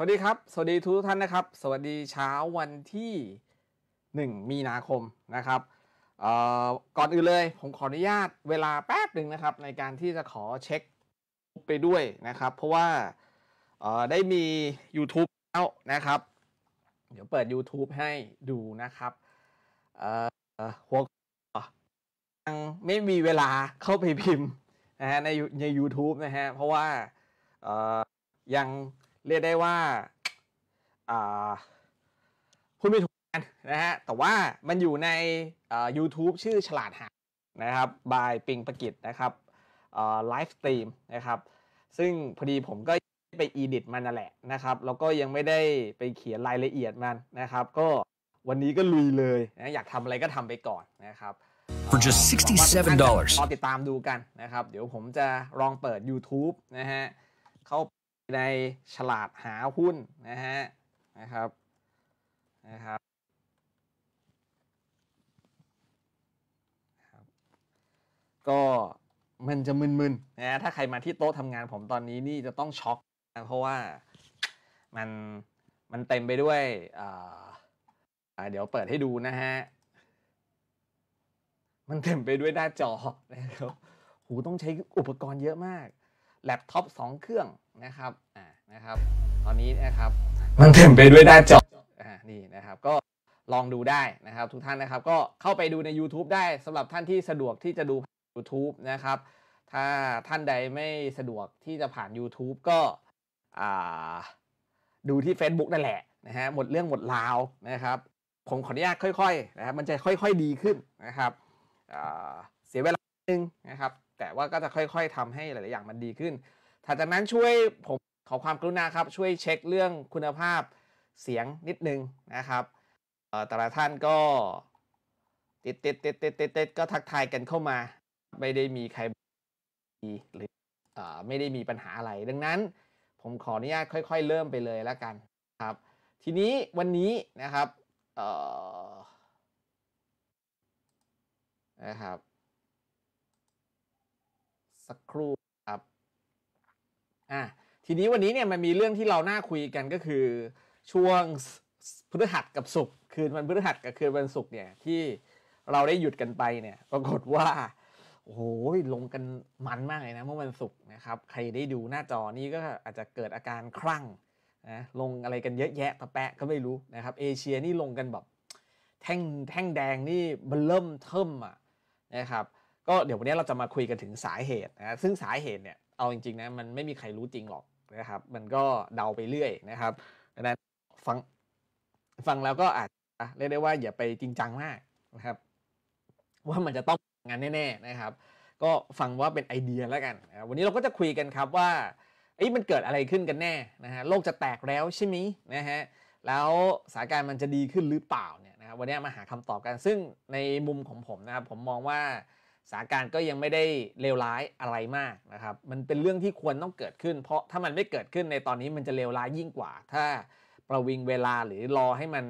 วัสดีครับ สวัสดีทุกท่านนะครับ สวัสดีเช้าวันที่ 1 มีนาคมนะครับก่อนอื่นเลย ผมขออนุญาตเวลาแป๊บหนึ่งนะครับในการที่จะขอเช็คไปด้วย นะครับ เพราะว่าได้มี YouTube แล้วนะครับเดี๋ยวเปิด YouTube ให้ดูนะครับหัวยังไม่มีเวลาเข้าไปพิมพ์นะฮะในใน u t u b e นะฮะเพราะว่ายังเรียกได้ว่าพูดไม่ถูกนะฮะ แต่ว่ามันอยู่ใน YouTube ชื่อฉลาดหานะครับ บายปิงประกิจนะครับไลฟ์สตรีมนะครับ ซึ่งพอดีผมก็ไปอีดิตมันนั่นแหละนะครับ แล้วก็ยังไม่ได้ไปเขียนรายละเอียดมันนะครับ ก็วันนี้ก็ลุยเลยนะอยากทำอะไรก็ทำไปก่อนนะครับ for just $67 r s ติดตามดูกันนะครับ เดี๋ยวผมจะลองเปิด YouTube นะฮะเข้าในฉลาดหาหุ้นนะฮะนะครับนะครับ ก็มันจะมึนๆนะถ้าใครมาที่โต๊ะทำงานผมตอนนี้นี่จะต้องช็อกนะเพราะว่ามันมันเต็มไปด้วยเดี๋ยวเปิดให้ดูนะฮะมันเต็มไปด้วยหน้าจอนะครับหูต้องใช้อุปกรณ์เยอะมากแล็ปท็อปสองเครื่องนะครับอ่านะครับ ตอนนี้นะครับ มันเต็มไปด้วยหน้าจออ่า นี่นะครับ ก็ลองดูได้นะครับทุกท่านนะครับ ก็เข้าไปดูใน YouTube ได้สำหรับท่านที่สะดวกที่จะดู YouTube นะครับ ถ้าท่านใดไม่สะดวกที่จะผ่าน YouTube ก็ดูที่ Facebook นั่นแหละนะฮะ หมดเรื่องหมดราวนะครับ ผมขออนุญาตค่อย ๆ นะครับ มันจะค่อย ๆ ดีขึ้นนะครับ เสียเวลาหนึ่งนะครับแต่ว่าก็จะค่อย ๆทำให้หลายๆอย่างมันดีขึ้นถัดจากนั้นช่วย ผมขอความกรุณาครับ ช่วยเช็คเรื่องคุณภาพเสียงนิดนึงนะครับ แต่ละท่านก็ ติดติดติดติดติดติดก็ทักทายกันเข้ามา ไม่ได้มีใครหรือไม่ได้มีปัญหาอะไร ดังนั้นผมขออนุญาต ค่อย ๆเริ่มไปเลยแล้วกันครับ ทีนี้วันนี้นะครับนะครับสักครู่ครับอ่ะทีนี้วันนี้เนี่ยมันมีเรื่องที่เราน่าคุยกันก็คือช่วงพฤหัสกับศุกร์คืนวันพฤหัสกับคืนวันศุกร์เนี่ยที่เราได้หยุดกันไปเนี่ยปรากฏว่า โอ้โหลงกันมันมากเลยนะเมื่อวันศุกร์นะครับ ใครได้ดูหน้าจอนี่ก็อาจจะเกิดอาการคลั่งนะลงอะไรกันเยอะแยะตะแปะก็ไม่รู้นะครับเอเชียนี่ลงกันแบบแท่งแท่งแดงนี่ันเริ่มเทิมอ่ะนะครับก็เดี๋ยววันนี้เราจะมาคุยกันถึงสาเหตุนะซึ่งสาเหตุเนี่ยเอาจริงๆนะมันไม่มีใครรู้จริงหรอกนะครับ มันก็เดาไปเรื่อยนะครับดังนั้นฟังฟังแล้วก็อาจจะเรียกได้ว่าอย่าไปจริงจังมากนะครับว่ามันจะต้องงานแน่ๆนะครับ ก็ฟังว่าเป็นไอเดียแล้วกันวันนี้เราก็จะคุยกันครับว่าไอ้มันเกิดอะไรขึ้นกันแน่นะฮะโลกจะแตกแล้วใช่ไหมนะฮะแล้วสถานการณ์มันจะดีขึ้นหรือเปล่าเนี่ยนะครับวันนี้มาหาคำตอบกันซึ่งในมุมของผมนะครับ ผมมองว่าสถานการณ์ก็ยังไม่ได้เลวร้ายอะไรมากนะครับ มันเป็นเรื่องที่ควรต้องเกิดขึ้น เพราะถ้ามันไม่เกิดขึ้นในตอนนี้มันจะเลวร้ายยิ่งกว่า ถ้าประวิงเวลาหรือรอให้มัน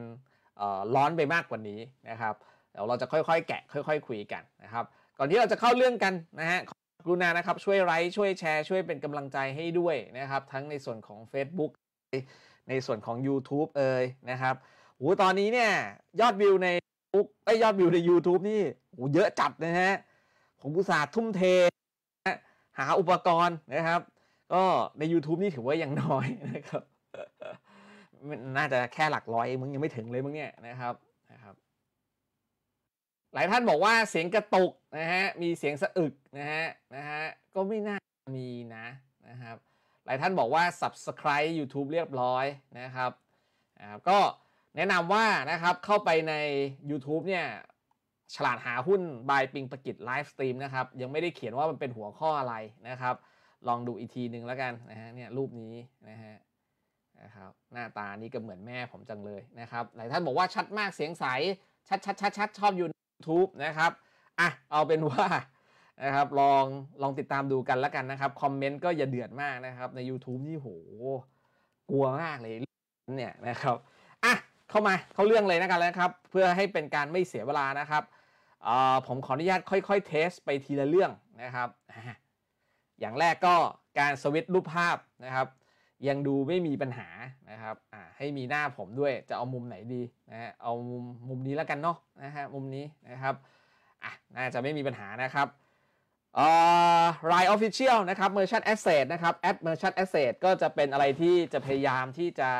ร้อนไปมากกว่านี้นะครับเดี๋ยวเราจะค่อยๆแกะ ค่อยๆคุยกันนะครับ ก่อนที่เราจะเข้าเรื่องกันนะฮะกรุณานะครับช่วยไลค์ช่วยแชร์ช่วยเป็นกำลังใจให้ด้วยนะครับ ทั้งในส่วนของ Facebook ในส่วนของ YouTube เอ่ยนะครับโหตอนนี้เนี่ยยอดวิวในไอยอดวิวใน YouTube นี่โหเยอะจัดนะฮะผมอุตสาห์ทุ่มเท หาอุปกรณ์นะครับ ก็ใน YouTube นี่ถือว่ายังน้อยนะครับน่าจะแค่หลักร้อยมึง ยังไม่ถึงเลยมึงเนี่ยนะครับนะครับ หลายท่านบอกว่าเสียงกระตุกนะฮะมีเสียงสะอึกนะฮะนะฮะก็ไม่น่ามีนะนะครับหลายท่านบอกว่า subscribe YouTube เรียบร้อยนะครับนะครับก็แนะนำว่านะครับเข้าไปใน YouTube เนี่ยฉลาดหาหุ้นบายปิงประกิจไลฟ์สตรีมนะครับยังไม่ได้เขียนว่ามันเป็นหัวข้ออะไรนะครับ ลองดูอีกทีหนึ่งแล้วกันนะฮะเนี่ยรูปนี้นะฮะนะครับหน้าตานี้ก็เหมือนแม่ผมจังเลยนะครับ หลายท่านบอกว่าชัดมากเสียงใส ชัดชัดชัดชัดชอบอยู่ทู e นะครับอ่ะเอาเป็นว่านะครับลองลองติดตามดูกันแล้วกันนะครับ คอมเมนต์ก็อย่าเดือดมากนะครับใน YouTube นี่โหกลัวมากเลยเนี่ยนะครับอ่ะเข้ามาเข้าเรื่องเลยนะกันแล้วครับ เพื่อให้เป็นการไม่เสียเวลานะครับผมขออนุญาตค่อย ๆเทส ไปทีละเรื่องนะครับ อย่างแรกก็การสวิตช์รูปภาพนะครับ ยังดูไม่มีปัญหานะครับให้มีหน้าผมด้วยจะเอามุมไหนดีนะฮะเอามุมมุมนี้แล้วกันเนาะนะฮะมุมนี้นะครับอ่ะน่าจะไม่มีปัญหานะครับเอ่อ l i ออฟฟิเชียลนะครับ Merchant Asset นะครับแ a เมอร์ชั่นแอสเซทก็จะเป็นอะไรที่จะพยายามที่จะ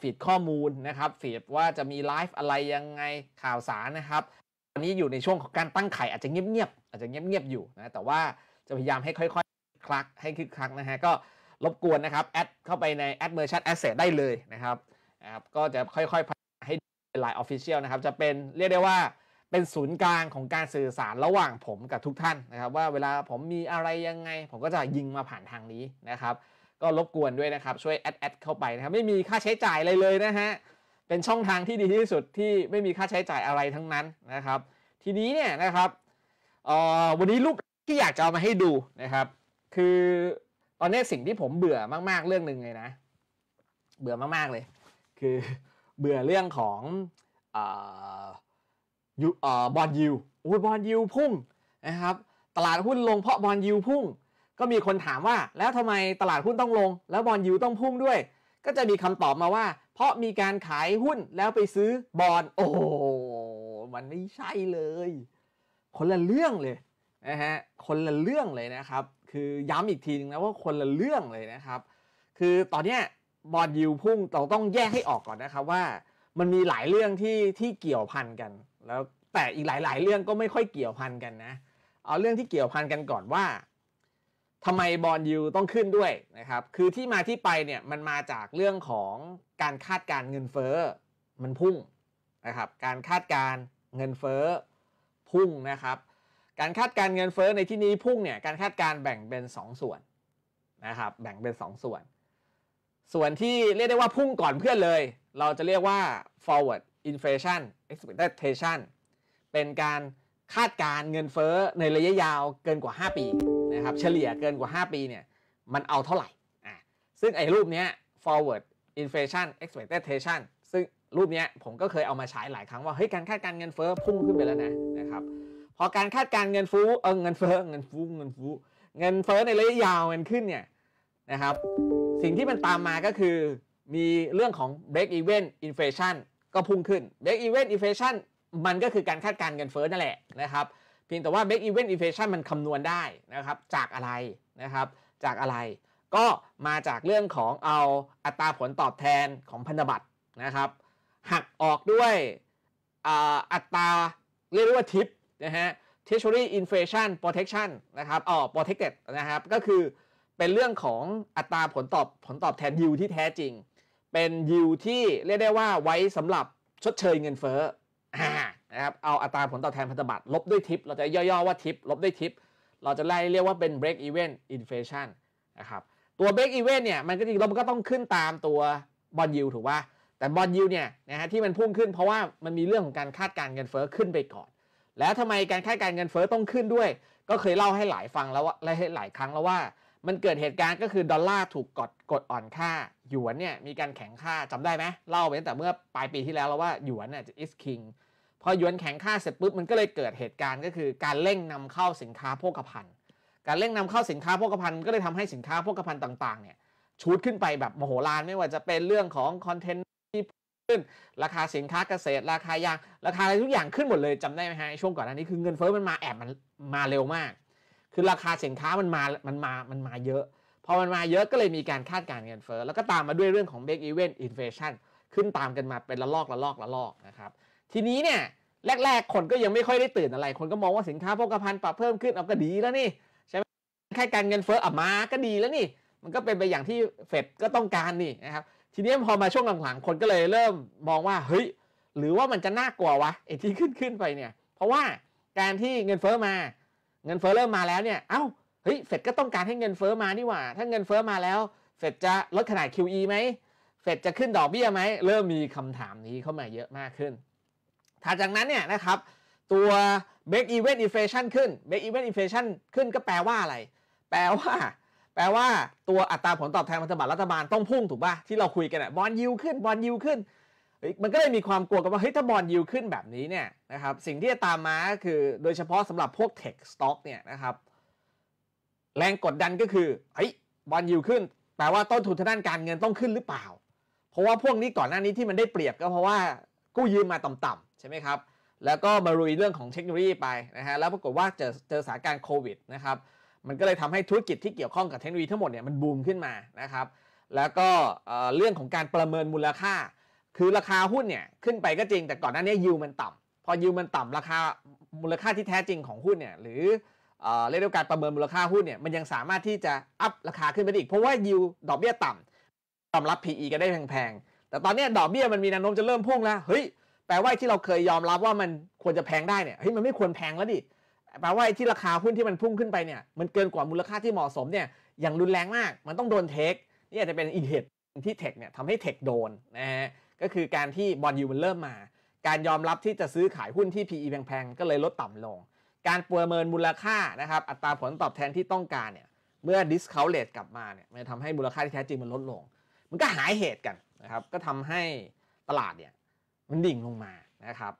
ฟีดข้อมูลนะครับฟีดว่าจะมีไลฟ์อะไรยังไงข่าวสารนะครับนนี้อยู่ในช่วงของการตั้งไข่อาจจะเงียบ ๆ อาจจะเงียบ ๆ อยู่นะแต่ว่าจะพยายามให้ค่อยๆ คลักให้คึกคลักนะฮะก็รบกวนนะครับแอดเข้าไปในแอดเมอร์ชั่นแอสเซทได้เลยนะครับนะครับ ก็จะค่อยๆให้ไลน์ออฟฟิเชียลนะครับจะเป็นเรียกได้ว่าเป็นศูนย์กลางของการสื่อสารระหว่างผมกับทุกท่านนะครับว่าเวลาผมมีอะไรยังไง ผมก็จะยิงมาผ่านทางนี้นะครับ ก็รบกวนด้วยนะครับ ช่วยแอดแอดเข้าไปนะครับ ไม่มีค่าใช้จ่ายอะไรเลยนะฮะเป็นช่องทางที่ดีที่สุดที่ไม่มีค่าใช้จ่ายอะไรทั้งนั้นนะครับ ทีนี้เนี่ยนะครับวันนี้ลูกที่อยากจะเอามาให้ดูนะครับคือตอนนี้สิ่งที่ผมเบื่อมากๆเรื่องหนึ่งเลยนะเบื่อมากๆเลย คือเบื่อเรื่องของบอลยูอุ้ยบอลยูพุ่งนะครับตลาดหุ้นลงเพราะบอลยูพุ่งก็มีคนถามว่า แล้วทำไมตลาดหุ้นต้องลงแล้วบอลยูต้องพุ่งด้วย ก็จะมีคำตอบมาว่าเพราะมีการขายหุ้นแล้วไปซื้อบอลโอ้มันไม่ใช่เลย คนละเรื่องเลยนะฮะ คนละเรื่องเลยนะครับ คือย้ำอีกทีนึงนะว่าคนละเรื่องเลยนะครับ คือตอนเนี้ยบอลยิวพุ่งเราต้องแยกให้ออกก่อนนะครับว่า มันมีหลายเรื่องที่ที่เกี่ยวพันกัน แล้วแต่อีกหลาย ๆเรื่องก็ไม่ค่อยเกี่ยวพันกันนะ เอาเรื่องที่เกี่ยวพันกันก่อนว่าทำไมบอลยูต้องขึ้นด้วยนะครับ คือที่มาที่ไปเนี่ยมันมาจากเรื่องของการคาดการเงินเฟ้อมันพุ่งนะครับ การคาดการเงินเฟ้อพุ่งนะครับ การคาดการเงินเฟ้อในที่นี้พุ่งเนี่ยการคาดการแบ่งเป็น 2 ส่วนนะครับแบ่งเป็น 2 ส่วน ส่วนที่เรียกได้ว่าพุ่งก่อนเพื่อนเลย เราจะเรียกว่า forward inflation expectation เป็นการคาดการเงินเฟ้อในระยะยาวเกินกว่า 5 ปีนะครับเฉลี่ยเกินกว่า 5 ปี เนี่ย มันเอาเท่าไหร่อ่ะซึ่งไอ้รูปเนี้ย forward inflation expectation ซึ่งรูปเนี้ยผมก็เคยเอามาใช้หลายครั้งว่า เฮ้ย การคาดการเงินเฟ้อพุ่งขึ้นไปแล้วนะ นะครับ พอการคาดการเงินฟู เออ เงินเฟ้อ เงินฟู เงินฟู เงินเฟ้อในระยะยาวมันขึ้น เนี่ย นะครับ สิ่งที่มันตามมาก็คือ มีเรื่องของ break even inflation ก็พุ่งขึ้น break even inflation มันก็คือการคาดการเงินเฟ้อนั่นแหละ นะครับเพียงแต่ว่า m a k even inflation มันคำนวณได้นะครับ จากอะไรนะครับ จากอะไรก็มาจากเรื่องของเอาอัตราผลตอบแทนของพันธบัตรนะครับ หักออกด้วยอัตราเรียกว่าทิปนะฮะ Treasury Inflation Protection นะครับอ๋อ protected นะครับก็คือเป็นเรื่องของอัตราผลตอบผลตอบแทนยิวที่แท้จริง เป็นยิวที่เรียกได้ว่าไว้สำหรับชดเชยเงินเฟ้อะครับเอาอัตราผลตอบแทนพันธบัตรลบด้วยทิป เราจะย่อๆว่าทิป ลบด้วยทิป เราจะไล่เรียกว่าเป็น break even inflation นะครับ ตัว break even เนี่ยมันก็จริงแล้วมันก็ต้องขึ้นตามตัวบอลยูถูกป่ะแต่บอลยูเนี่ยนะฮะที่มันพุ่งขึ้นเพราะว่ามันมีเรื่องของการคาดการเงินเฟอ้อขึ้นไปก่อน แล้วทำไมการคาดการเงินเฟอ้อต้องขึ้นด้วย ก็เคยเล่าให้หลายฟังแล้วว่าหลายครั้งแล้วว่า มันเกิดเหตุการณ์ก็คือดอลลาร์ถูกกดกดอ่อนค่า หยวนเนี่ยมีการแข็งค่าจำได้ไหมเล่าไปตั้งแต่เมื่อปลายปีที่แล้วแล้วว่าหยวนเนี่ยจะ is king พอหยวนแข็งค่าเสร็จปุ๊บ มันก็เลยเกิดเหตุการณ์ก็คือการเร่งนำเข้าสินค้าโภคภัณฑ์ การเร่งนำเข้าสินค้าโภคภัณฑ์ก็เลยทำให้สินค้าโภคภัณฑ์ต่าง ๆเนี่ยชูดขึ้นไปแบบมโหฬารไม่ว่าจะเป็นเรื่องของคอนเทนต์ที่ขึ้นราคาสินค้าเกษตรราคายางราคาอะไรทุกอย่างขึ้นหมดเลย จำได้ไหมฮะช่วงก่อนหน้านี้คือเงินเฟ้อมันมาแอบมันมาเร็วมาก คือราคาสินค้ามันมา มันมา มันมาเยอะพอมันมาเยอะก็เลยมีการคาดการณ์เงินเฟ้อแล้วก็ตามมาด้วยเรื่องของ b รกอีเวนต์อินเฟชันขึ้นตามกันมาเป็นละลอกละลอกละลอกนะครับทีนี้เนี่ยแรกๆคนก็ยังไม่ค่อยได้ตื่นอะไร คนก็มองว่าสินค้าโภคภัณฑ์ปรับเพิ่มขึ้นเอาก็ดีแล้วนี่ ใช่ไหมแค่การเงินเฟ้ออามาก็ดีแล้วนี่ มันก็เป็นไปอย่างที่เฟดก็ต้องการนี่นะครับ ทีนี้พอมาช่วงหลังๆคนก็เลยเริ่มมองว่าเฮ้ยหรือว่ามันจะน่ากลัววะไอ้ที่ขึ้นขึ้นไปเนี่ย เพราะว่าการที่เงินเฟ้อมา เงินเฟ้อเริ่มมาแล้วเนี่ย เอา้าเฮ้ยเฟดก็ต้องการให้เงินเฟ้อมานี่หว่าถ้าเงินเฟ้อมาแล้วเฟดจะลดขนาด QE ไหมเฟดจะขึ้นดอกเบี้ยไหมเริ่มมีคำถามนี้เข้ามาเยอะมากขึ้นถัดจากนั้นเนี่ยนะครับตัว break even inflation ขึ้น break even inflation ขึ้นก็แปลว่าอะไร แปลว่า แปลว่าตัวอัตราผลตอบแทนพันธบัตรรัฐบาลต้องพุ่งถูกป่ะที่เราคุยกันอะบอลยิวขึ้น บอลยิวขึ้นมันก็เลยมีความกลัวกันว่าเฮ้ยถ้าบอลยิวขึ้นแบบนี้เนี่ยนะครับสิ่งที่จะตามมาคือ โดยเฉพาะสำหรับพวกเทคสต็อกเนี่ยนะครับแรงกดดันก็คือเฮ้ยบอลยิวขึ้นแปลว่าต้นทุนทางด้านการเงินต้องขึ้นหรือเปล่า เพราะว่าพวกนี้ก่อนหน้านี้ที่มันได้เปรียบก็เพราะว่ากู้ยืมมาต่ำใช่ไหมครับ แล้วก็มาลุยเรื่องของเทคโนโลยีไปนะฮะ แล้วปรากฏว่าเจอเจอสถานการณ์โควิดนะครับ มันก็เลยทำให้ธุรกิจที่เกี่ยวข้องกับเทคโนโลยีทั้งหมดเนี่ยมันบูมขึ้นมานะครับ แล้วก็เรื่องของการประเมินมูลค่า คือราคาหุ้นเนี่ยขึ้นไปก็จริง แต่ก่อนหน้านี้ยิวมันต่ำ พอยิวมันต่ำราคามูลค่าที่แท้จริงของหุ้นเนี่ยหรือเรียกว่าการประเมินมูลค่าหุ้นเนี่ยมันยังสามารถที่จะอัพราคาขึ้นไปอีก เพราะว่ายิวดอกเบี้ยต่ำยอมรับ PE ก็ได้แพงๆแต่ตอนนี้ดอกเบี้ยมันมีแนวโน้มจะเริ่มพุ่งแล้วเฮ้ยแปลว่าที่เราเคยยอมรับว่ามันควรจะแพงได้เนี่ยเฮ้ยมันไม่ควรแพงแล้วดิแปลว่าที่ราคาหุ้นที่มันพุ่งขึ้นไปเนี่ยมันเกินกว่ามูลค่าที่เหมาะสมเนี่ยอย่างรุนแรงมาก มันต้องโดนเทคนี่อาจจะเป็นอีกเหตุที่เทคเนี่ยทำให้เทคโดนนะฮะก็คือการที่บอลยูมันเริ่มมา การยอมรับที่จะซื้อขายหุ้นที่ PE แพงๆก็เลยลดต่ำลง การประเมินมูลค่านะครับอัตราผลตอบแทนที่ต้องการเนี่ยเมื่อดิสคาวเลตกลับมาเนี่ยมันทำให้มูลค่าที่แท้จริงมันลดลง มันก็หายเหตุกันนะครับก็ทำให้ตลาดเนี่ยมันดิ่งลงมานะครับ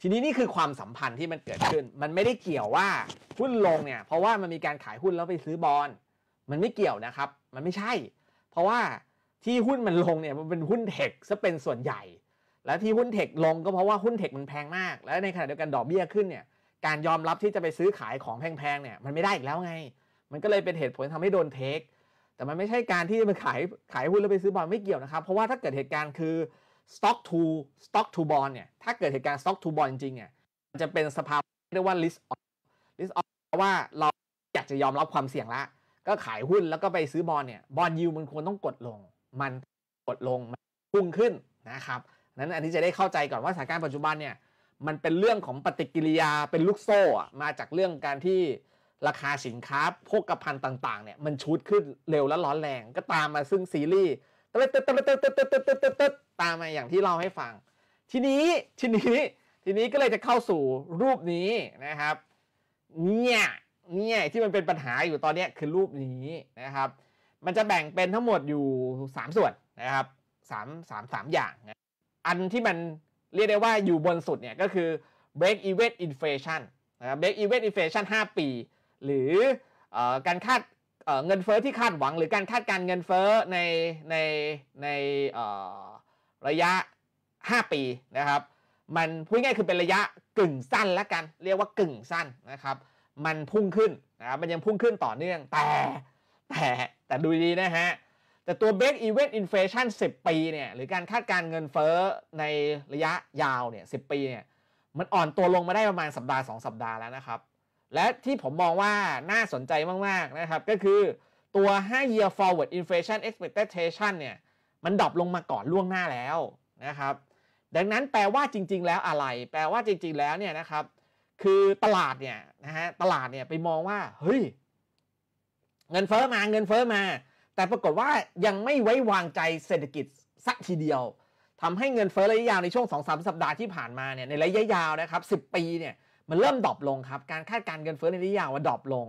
ทีนี้นี่คือความสัมพันธ์ที่มันเกิดขึ้น มันไม่ได้เกี่ยวว่าหุ้นลงเนี่ยเพราะว่ามันมีการขายหุ้นแล้วไปซื้อบอลมันไม่เกี่ยวนะครับมันไม่ใช่ เพราะว่าที่หุ้นมันลงเนี่ยมันเป็นหุ้นเทคซะเป็นส่วนใหญ่ และที่หุ้นเทคลงก็เพราะว่าหุ้นเทคมันแพงมาก และในขณะเดียวกันดอกเบี้ยขึ้นเนี่ยการยอมรับที่จะไปซื้อขายของแพงๆเนี่ยมันไม่ได้อีกแล้วไงมันก็เลยเป็นเหตุผลทำให้โดนเทคแต่มันไม่ใช่การที่มันขายขายหุ้นแล้วไปซื้อบอลไม่เกี่ยวนะครับ เพราะว่าถ้าเกิดเหตุการณ์คือสต็อกทูสต็อกทูบอลเนี่ยถ้าเกิดเหตุการณ์สต็อกทูบอลจริงๆเนี่ยมันจะเป็นสภาพเรียกว่าสต์ออฟลิสต์ออฟว่าเราอยากจะยอมรับความเสี่ยงละก็ขายหุ้นแล้วก็ไปซื้อบอลเนี่ยบอลยูมันควรต้องกดลง มันกดลง มันพุ่งขึ้นนะครับ นั้นอันนี้จะได้เข้าใจก่อนว่าสถานการณ์ปัจจุบันเนี่ยมันเป็นเรื่องของปฏิกิริยาเป็นลูกโซ่ มาจากเรื่องการที่ราคาสินค้าโภคภัณฑ์ต่างๆเนี่ยมันชุดขึ้นเร็วและร้อนแรงก็ตามมาซึ่งซีรีส์ตะตตตตตตตตตตามมาอย่างที่เราให้ฟัง ทีนี้ทีนี้ทีนี้ก็เลยจะเข้าสู่รูปนี้นะครับเนี่ยเนี่ยที่มันเป็นปัญหาอยู่ตอนนี้คือรูปนี้นะครับ มันจะแบ่งเป็นทั้งหมดอยู่ 3ส่วนนะครับสสาามมสามอย่าง อันที่มันเรียกได้ว่าอยู่บนสุดเนี่ยก็คือ break even inflation นะครับ break even inflation 5ปีหรืออการคาดเงินเฟอ้อที่คาดหวังหรือการคาดการเงินเฟอ้อในในในระยะ 5 ปีนะครับมันพูดง่ายคือเป็นระยะกึ่งสั้นและกัน เรียกว่ากึ่งสั้นนะครับมันพุ่งขึ้นนะครับมันยังพุ่งขึ้นต่อเนื่องแต่ แต่แต่ดูดีนะฮะ แต่ตัว b r e อีเวนต์อินเฟชัน10 ปีเนี่ยหรือการคาดการเงินเฟอ้อในระยะยาวเนี่ย10 ปีเนี่ยมันอ่อนตัวลงมาได้ประมาณสัปดาห์ 2 สัปดาห์แล้วนะครับและที่ผมมองว่าน่าสนใจมากๆนะครับก็คือตัว 5 year forward inflation expectation เนี่ยมันดรอปลงมาก่อนล่วงหน้าแล้วนะครับดังนั้นแปลว่าจริง ๆ แล้วอะไร แปลว่าจริงๆ แล้วเนี่ยนะครับ คือตลาดเนี่ยนะฮะตลาดเนี่ยไปมองว่า เฮ้ย เงินเฟอ้อมาเงินเฟอ้อมา แต่ปรากฏว่ายังไม่ไว้วางใจเศรษฐกิจสักทีเดียวทำให้เงินเฟอ้อระยะยาวในช่วง 2-3 สัปดาห์ที่ผ่านมาเนี่ยในระยะยาวนะครับ10 ปีเนี่ยมันเริ่มดรอปลงครับ การคาดการเงินเฟ้อในระยะยาวมันดรอปลง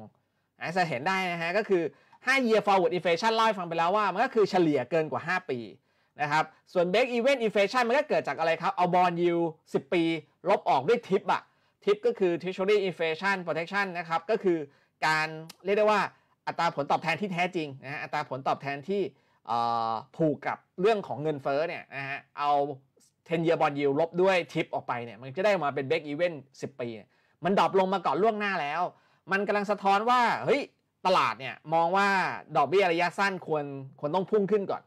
นะจะเห็นได้นะฮะ ก็คือ 5 year forward inflation เล่าให้ฟังไปแล้วว่ามันก็คือเฉลี่ยเกินกว่า 5 ปีนะครับ ส่วน break even inflation มันก็เกิดจากอะไรครับ เอาบอลยูส10 ปี ลบออกด้วยทิปอะทิปก็คือ treasury inflation protection นะครับ ก็คือการเรียกได้ว่าอัตราผลตอบแทนที่แท้จริงนะฮะอัตราผลตอบแทนที่ผูกกับเรื่องของเงินเฟ้อเนี่ยนะฮะเอาเทนเ a r bond y i ลบด้วยทิปออกไปเนี่ยมันจะได้มาเป็นเบรกอีเวนต์สิปี มันดรอปลงมาก่อนล่วงหน้าแล้ว มันกำลังสะท้อนว่าเฮ้ยตลาดเนี่ย มองว่าดอกเบี้ยระยะสั้นควรควรต้องพุ่งขึ้นก่อน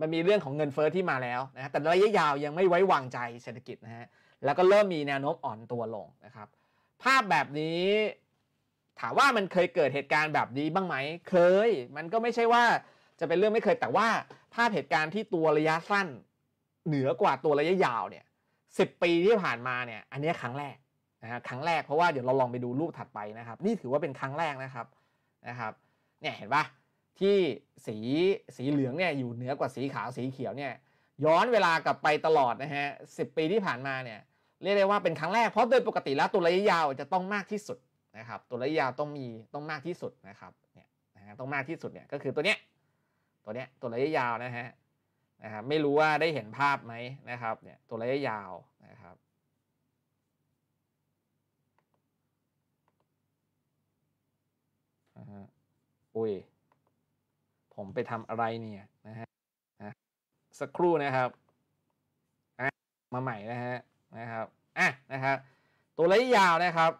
มันมีเรื่องของเงินเฟอ้อที่มาแล้วนะแต่ระยะยาวยังไม่ไว้วางใจเศรษฐกิจนะฮะแล้วก็เริ่มมีแนวโน้มอ่อนตัวลงนะครับภาพแบบนี้ ถามว่ามันเคยเกิดเหตุการณ์แบบนี้บ้างไหมเคย มันก็ไม่ใช่ว่าจะเป็นเรื่องไม่เคย แต่ว่าภาพเหตุการณ์ที่ตัวระยะสั้นเหนือกว่าตัวระยะยาวเนี่ยสิปีที่ผ่านมาเนี่ยอันนี้ครั้งแรกนะครครั้งแรก เพราะว่าเดี๋ยวเราลองไปดูรูปถัดไปนะครับ นี่ถือว่าเป็นครั้งแรกนะครับนะครับเนี่ยเห็นปะที่สีสีเหลืองเนี่ยอยู่เหนือกว่าสีขาวสีเขียวเนี่ย ย้อนเวลากลับไปตลอดนะฮะสิปีที่ผ่านมาเนี่ยเรียกได้ว่าเป็นครั้งแรกเพราะโดยปกติแล้วตัวระยะยาวจะต้องมากที่สุดนะครับ ตัวระยะยาวต้องมีต้องมากที่สุดนะครับเนี่ยนะฮะต้องมากที่สุดเนี่ยก็คือตัวเนี้ยตัวเนี้ยตัวระยะยาวนะฮะนะครับไม่รู้ว่าได้เห็นภาพไหมนะครับเนี่ยตัวระยะยาวนะครับอุ้ยผมไปทำอะไรเนี่ยนะฮะสักครู่นะครับมาใหม่นะฮะนะครับอ่ะนะครับ ตัวระยะยาวนะครับ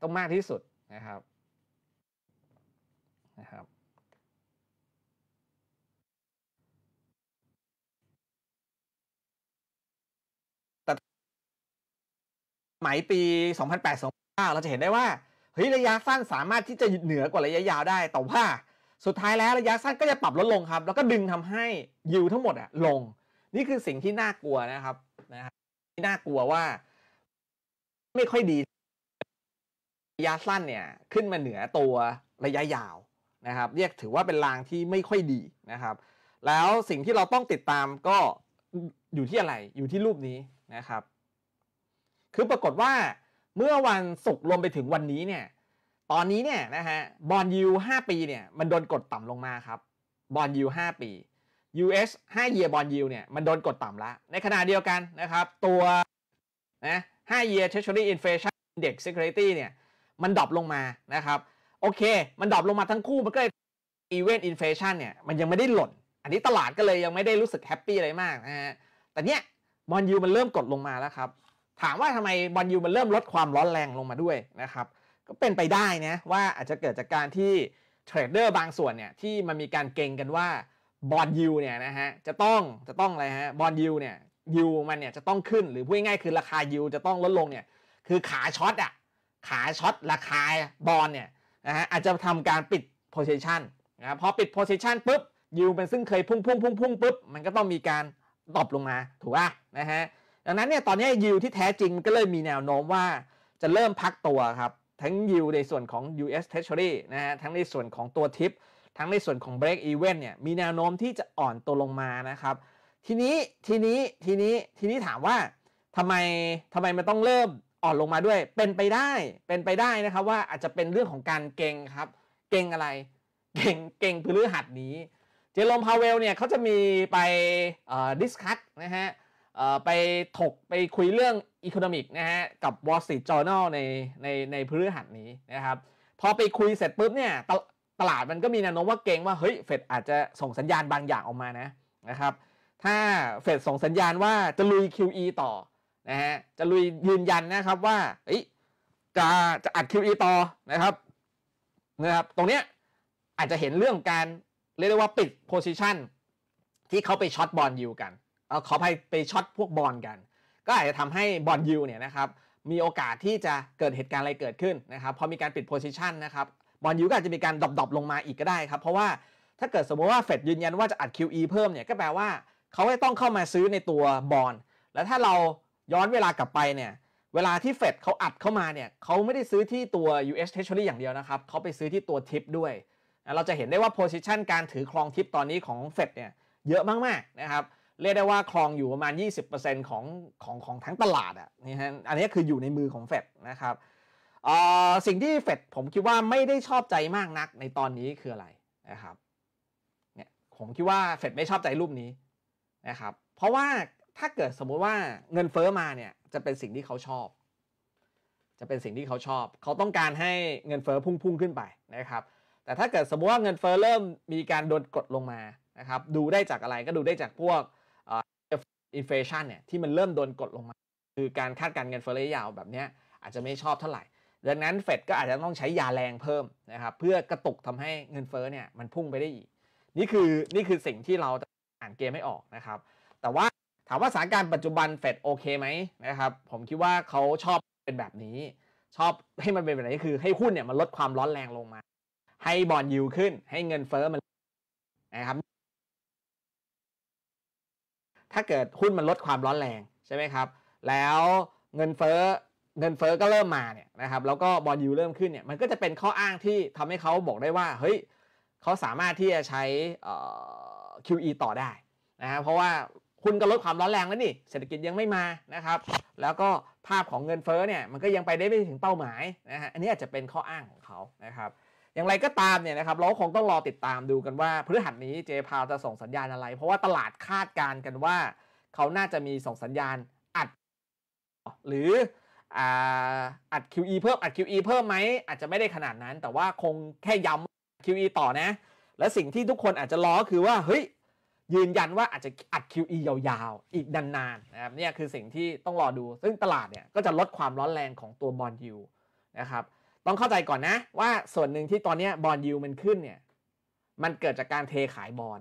ต้องมากที่สุดนะครับหมายปี2008-2009เราจะเห็นได้ว่าเฮ้ยระยะสั้นสามารถที่จะเหนือกว่าระยะยาวได้แต่ว่าสุดท้ายแล้วระยะสั้นก็จะปรับลดลงครับ แล้วก็ดึงทำให้ยิวทั้งหมดอะลง นี่คือสิ่งที่น่ากลัวนะครับนะครับที่น่ากลัวว่า ไม่ค่อยดีระยะสั้นเนี่ยขึ้นมาเหนือตัวระยะยาวนะครับ เรียกถือว่าเป็นรางที่ไม่ค่อยดีนะครับ แล้วสิ่งที่เราต้องติดตามก็อยู่ที่อะไรอยู่ที่รูปนี้นะครับคือปรากฏว่าเมื่อวันศุกร์รวมไปถึงวันนี้เนี่ย ตอนนี้เนี่ยนะฮะบอลยูห้าปีเนี่ยมันโดนกดต่ำลงมาครับบอลยูห้าปี US 5 year bond yield เนี่ยมันโดนกดต่ำละ ในขณะเดียวกันนะครับ ตัวนะ5 year treasury inflation index security เนี่ยมันดรอปลงมานะครับโอเคมันดรอปลงมาทั้งคู่ มันก็เลย event inflation เนี่ยมันยังไม่ได้หล่นอันนี้ตลาดก็เลยยังไม่ได้รู้สึกแฮปปี้อะไรมากนะฮะแต่เนี้ยบอลยูมันเริ่มกดลงมาแล้วครับถามว่าทำไม บอลยูมันเริ่มลดความร้อนแรงลงมาด้วยนะครับ ก็เป็นไปได้นะว่าอาจจะเกิดจากการที่เทรดเดอร์บางส่วนเนี่ยที่มันมีการเก่งกันว่า บอลยูเนี่ยนะฮะจะต้องจะต้องอะไรฮะบอลยูเนี่ยยูมันเนี่ยจะต้องขึ้นหรือพูดง่ายๆคือราคายูจะต้องลดลงเนี่ย คือขาช็อตอ่ะขาช็อต ราคาบอลเนี่ยนะฮะอาจจะทำการปิดโพซิชันนะพอปิดโพซิชันปุ๊บ ยูเป็นซึ่งเคยพุ่งพุ่งพุ่งพุ่งปุ๊บมันก็ต้องมีการตอบลงมาถูกป่ะนะฮะดังนั้นเนี่ยตอนนี้ยิวที่แท้จริงก็เลยมีแนวโน้มว่าจะเริ่มพักตัวครับ ทั้งยิวในส่วนของ US Treasury นะฮะทั้งในส่วนของตัวทิป ทั้งในส่วนของ break even เนี่ยมีแนวโน้มที่จะอ่อนตัวลงมานะครับ ทีนี้ทีนี้ทีนี้ทีนี้ถามว่าทำไมทำไมมันต้องเริ่มอ่อนลงมาด้วย เป็นไปได้เป็นไปได้นะครับ ว่าอาจจะเป็นเรื่องของการเก่งครับ เก่งอะไรเก่งเก่งพนหัดนี้เจลมพาวเวลเนี่ยเขาจะมีไปดิสคัตนะฮะไปถกไปคุยเรื่องอีโคโนมิกนะฮะกับ Wall Street Journal ในในในพฤหัสนี้นะครับพอไปคุยเสร็จปุ๊บเนี่ยตตลาดมันก็มีแนวโน้มว่าเก่งว่าเฮ้ยเฟดอาจจะส่งสัญญาณบางอย่างออกมานะนะครับถ้าเฟดส่งสัญญาณว่าจะลุย QE ต่อนะฮะจะลุยยืนยันนะครับว่าจะจะอัด QE ต่อนะครับนะครับตรงเนี้ยอาจจะเห็นเรื่องการเรียกได้ว่าปิดโพซิชันที่เขาไปช็อตบอลยูกันขอไปไปช็อตพวกบอลกัน ก็อาจจะทำให้บอลยูเนี่ยนะครับมีโอกาสที่จะเกิดเหตุการณ์อะไรเกิดขึ้นนะครับพอมีการปิดโพซิชันนะครับบอลยูก็อาจจะมีการดรอปลงมาอีกก็ได้ครับเพราะว่าถ้าเกิดสมมติว่าเฟดยืนยันว่าจะอัด QE เพิ่มเนี่ยก็แปลว่าเขาจะต้องเข้ามาซื้อในตัวบอลแล้วถ้าเราย้อนเวลากลับไปเนี่ยเวลาที่เฟดเขาอัดเข้ามาเนี่ยเขาไม่ได้ซื้อที่ตัว US Treasury อย่างเดียวนะครับเขาไปซื้อที่ตัวทิปด้วยเราจะเห็นได้ว่า position การถือครองทิปตอนนี้ของเฟดเนี่ยเยอะมาก ๆนะครับเรียกได้ว่าคลองอยู่ประมาณ 20%ของของของทั้งตลาดอ่ะนี่ฮะอันนี้คืออยู่ในมือของเฟดนะครับสิ่งที่เฟดผมคิดว่าไม่ได้ชอบใจมากนักในตอนนี้คืออะไรนะครับเนี่ยผมคิดว่าเฟดไม่ชอบใจรูปนี้นะครับเพราะว่าถ้าเกิดสมมุติว่าเงินเฟอ้อมาเนี่ยจะเป็นสิ่งที่เขาชอบ จะเป็นสิ่งที่เขาชอบเขาต้องการให้เงินเฟอ้อพุ่งงขึ้นไปนะครับแต่ถ้าเกิดสมมติว่าเงินเฟอ้อเริ่มมีการโดนกดลงมานะครับดูได้จากอะไรก็ดูได้จากพวกอินเฟชันเนี่ยที่มันเริ่มโดนกดลงมา คือการคาดการเงินเฟ้อระยะยาวแบบนี้อาจจะไม่ชอบเท่าไหร่ ดังนั้นเฟดก็อาจจะต้องใช้ยาแรงเพิ่มนะครับเพื่อกระตุกทำให้เงินเฟ้อเนี่ยมันพุ่งไปได้อีก นี่คือนี่คือสิ่งที่เราอ่านเกมไม่ออกนะครับ แต่ว่าถามว่าสถานการณ์ปัจจุบันเฟดโอเคไหมนะครับ ผมคิดว่าเขาชอบเป็นแบบนี้ชอบให้มันเป็นแบบนี้คือให้หุ้นเนี่ยมันลดความร้อนแรงลงมา ให้บอลยิวขึ้นให้เงินเฟ้อมันนะครับถ้าเกิดหุ้นมันลดความร้อนแรงใช่ไหมครับ แล้วเงินเฟ้อเงินเฟ้อก็เริ่มมาเนี่ยนะครับ แล้วก็บอลยูเริ่มขึ้นเนี่ย มันก็จะเป็นข้ออ้างที่ทำให้เขาบอกได้ว่า เฮ้ย เขาสามารถที่จะใช้ QE ต่อได้นะครับเพราะว่าคุณก็ลดความร้อนแรงแล้วนี่ เศรษฐกิจยังไม่มานะครับ แล้วก็ภาพของเงินเฟ้อเนี่ย มันก็ยังไปได้ไม่ถึงเป้าหมายนะฮะ อันนี้อาจจะเป็นข้ออ้างของเขานะครับอย่างไรก็ตามเนี่ยนะครับ เราคงต้องรอติดตามดูกันว่าพฤหัสนี้เจพาวจะส่งสัญญาณอะไร เพราะว่าตลาดคาดการณ์กันว่า เขาน่าจะมีส่งสัญญาณ อัด หรืออัด QE เพิ่ม อัด QE เพิ่มไหมอาจจะไม่ได้ขนาดนั้น แต่ว่าคงแค่ย้ำ QE ต่อนะ และสิ่งที่ทุกคนอาจจะล้อคือว่าเฮ้ย ยืนยันว่าอาจจะอัด QE ยาวๆ อีกนานๆนะครับเนี่ยคือสิ่งที่ต้องรอดูซึ่งตลาดเนี่ยก็จะลดความร้อนแรงของตัวบอลยูนะครับต้องเข้าใจก่อนนะว่าส่วนหนึ่งที่ตอนนี้บอลยูมันขึ้นเนี่ยมันเกิดจากการเทขายบอล